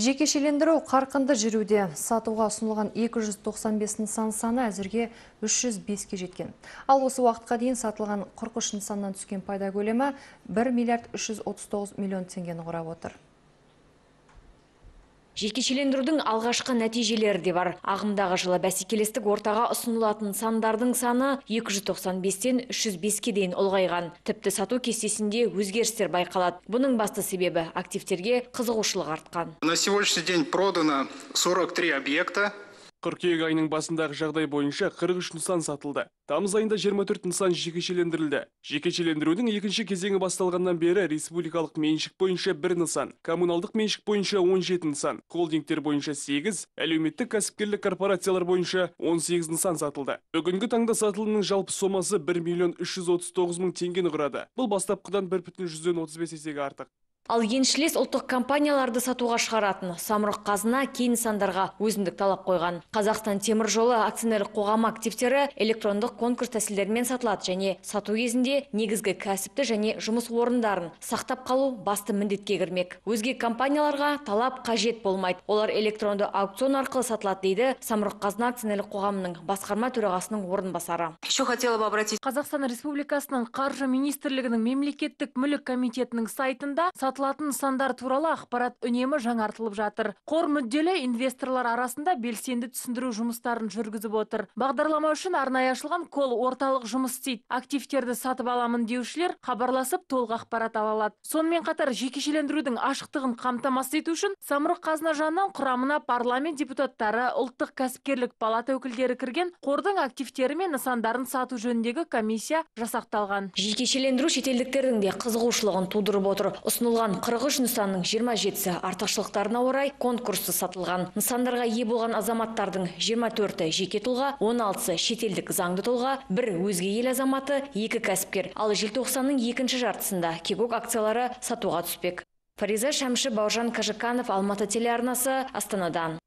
Жекешелендіру қарқынды жүруде сатуға ұсынылған 295 нысан саны әзірге 305-ке жеткен. Ал осы уақытқа дейін сатылған 43 нысаннан түскен пайда көлемі 1 миллиард 339 миллион теңгені құрап отыр жекешелендірудің алғашқы нәтижелері де бар ағымдағы жылы бәсекелестік ортаға ұсынылатын сандардың саны 295-тен 305-ке дейін ұлғайған тіпті сату кестесінде өзгерістер байқалады бұның басты себебі активтерге қызығушылық артқан на сегодняшний день продано 43 объекта қыркүйек айының басындағы жағдай бойынша 43 нысан сатылды тамыз айында 24 нысан жекешелендірілді жекешелендірудің екінші кезеңі басталғаннан бері республикалық меншік бойынша бір нысан коммуналдық меншік бойынша 17 нысан холдингтер бойынша 8 әлеуметтік кәсіпкерлік корпорациялар бойынша 18 нысан сатылды бүгінгі таңда сатылымның жалпы сомасы 1 миллион 339 мың теңгені құрады бұл бастапқыдан 1,35 есеге артық ал еншілес ұлттық компанияларды сатуға шығаратын самұрық қазына кей нысандарға өзіндік талап қойған қазақстан темір жолы акционерлік қоғамы активтері электрондық конкурс тәсілдерімен сатылады және сату кезінде негізгі кәсіпті және жұмыс орындарын сақтап қалу басты міндетке кірмек өзге компанияларға талап қажет болмайды олар электронды аукцион арқылы сатылады дейді самұрық қазына акционерлік қоғамының басқарма төрағасының орынбасары еще хотела бы обратить қазақстан республикасының қаржы министрлігінің мемлекеттік мүлік комитетінің сайтында орнатылатын нысандар туралы ақпарат үнемі жаңартылып жатыр қор мүдделі инвесторлар арасында белсенді түсіндіру жұмыстарын жүргізіп отыр бағдарлама үшін арнайы ашылған колл орталық жұмыс істейді активтерді сатып аламын деушілер хабарласып толық ақпарат ала алады сонымен қатар жекешелендірудің ашықтығын қамтамасыз ету үшін самұрық қазына жанынан құрамына парламент депутаттары ұлттық кәсіпкерлік палата өкілдері кірген қордың активтері мен нысандарын сату жөніндегі комиссия жасақталған жекешелендіру шетелдіктердің де қызығушылығын тудырып отыр ұсынылған ұсынылған 43 нысанның 27-сі артықшылықтарына орай конкурсы сатылған. Нысандарға е болған азаматтардың 24 ті жеке тұлға, 16-сы шетелдік заңды тұлға, бір өзге ел азаматы, екі кәсіпкер. Ал желтоқсанның екінші жартысында кегок акциялары сатуға түспек. Фариза Шәмші Бауыржан Кажыканов, Алматы телеарнасы, Астанадан.